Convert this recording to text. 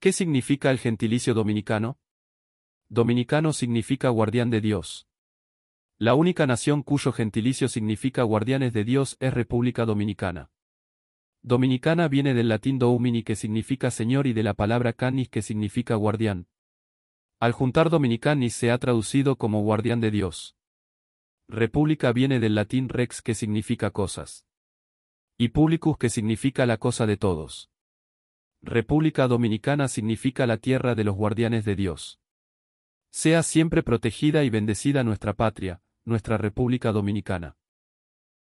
¿Qué significa el gentilicio dominicano? Dominicano significa guardián de Dios. La única nación cuyo gentilicio significa guardianes de Dios es República Dominicana. Dominicana viene del latín domini que significa señor y de la palabra canis que significa guardián. Al juntar dominicanis se ha traducido como guardián de Dios. República viene del latín rex que significa cosas. Y publicus que significa la cosa de todos. República Dominicana significa la tierra de los guardianes de Dios. Sea siempre protegida y bendecida nuestra patria, nuestra República Dominicana.